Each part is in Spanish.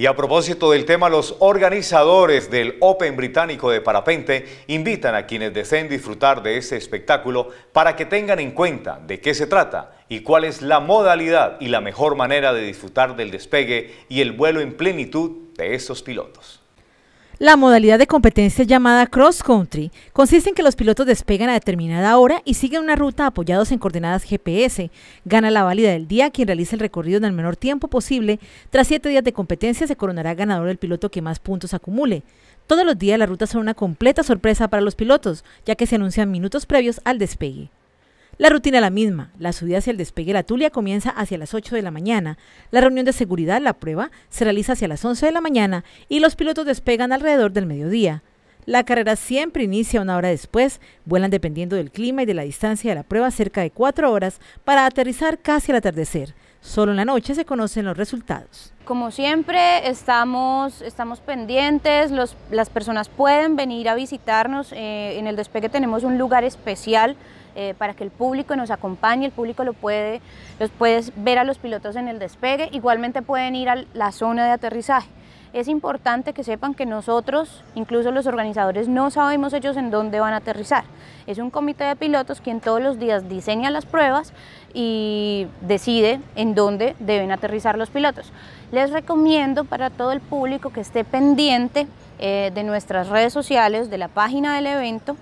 Y a propósito del tema, los organizadores del Open Británico de Parapente invitan a quienes deseen disfrutar de este espectáculo para que tengan en cuenta de qué se trata y cuál es la modalidad y la mejor manera de disfrutar del despegue y el vuelo en plenitud de estos pilotos. La modalidad de competencia llamada cross country consiste en que los pilotos despegan a determinada hora y siguen una ruta apoyados en coordenadas GPS. Gana la válida del día quien realice el recorrido en el menor tiempo posible. Tras siete días de competencia se coronará ganador el piloto que más puntos acumule. Todos los días las rutas son una completa sorpresa para los pilotos, ya que se anuncian minutos previos al despegue. La rutina es la misma. La subida hacia el despegue de la Tulia comienza hacia las 8 de la mañana. La reunión de seguridad, la prueba, se realiza hacia las 11 de la mañana y los pilotos despegan alrededor del mediodía. La carrera siempre inicia una hora después, vuelan dependiendo del clima y de la distancia de la prueba cerca de cuatro horas para aterrizar casi al atardecer. Solo en la noche se conocen los resultados. Como siempre, estamos, estamos pendientes, las personas pueden venir a visitarnos. Eh, en el despegue tenemos un lugar especial eh, para que el público nos acompañe, el público lo puede, los puedes ver a los pilotos en el despegue, igualmente pueden ir a la zona de aterrizaje es importante que sepan que nosotros, incluso los organizadores, no sabemos ellos en dónde van a aterrizar. Es un comité de pilotos quien todos los días diseña las pruebas y decide en dónde deben aterrizar los pilotos. Les recomiendo para todo el público que esté pendiente eh, de nuestras redes sociales, de la página del evento,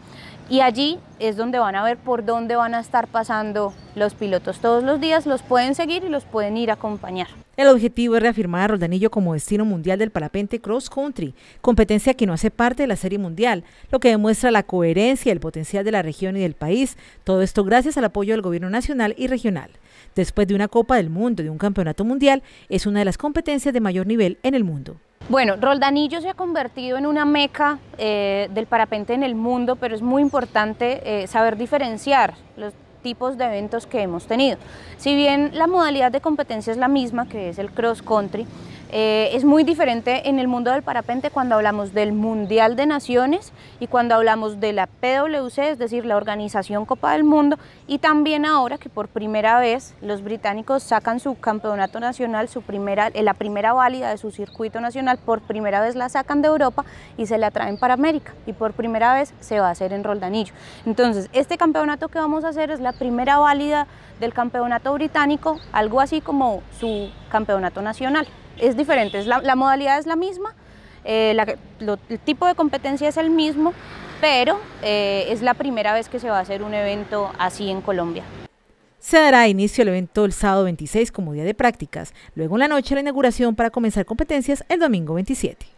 y allí es donde van a ver por dónde van a estar pasando los pilotos todos los días, los pueden seguir y los pueden ir a acompañar. El objetivo es reafirmar a Roldanillo como destino mundial del parapente cross country, competencia que no hace parte de la serie mundial, lo que demuestra la coherencia y el potencial de la región y del país, todo esto gracias al apoyo del gobierno nacional y regional. Después de una Copa del Mundo, de un campeonato mundial, es una de las competencias de mayor nivel en el mundo. Bueno, Roldanillo se ha convertido en una meca eh, del parapente en el mundo, pero es muy importante eh, saber diferenciar los tipos de eventos que hemos tenido. Si bien la modalidad de competencia es la misma, que es el cross country, eh, es muy diferente en el mundo del parapente cuando hablamos del Mundial de Naciones y cuando hablamos de la PWC, es decir, la Organización Copa del Mundo, y también ahora que por primera vez los británicos sacan su campeonato nacional, eh, la primera válida de su circuito nacional, por primera vez la sacan de Europa y se la traen para América, y por primera vez se va a hacer en Roldanillo. Entonces, este campeonato que vamos a hacer es la primera válida del campeonato británico, algo así como su campeonato nacional es diferente, la, modalidad es la misma, eh, el tipo de competencia es el mismo, pero eh, es la primera vez que se va a hacer un evento así en Colombia. Se dará inicio al evento el sábado 26 como día de prácticas, luego en la noche la inauguración para comenzar competencias el domingo 27.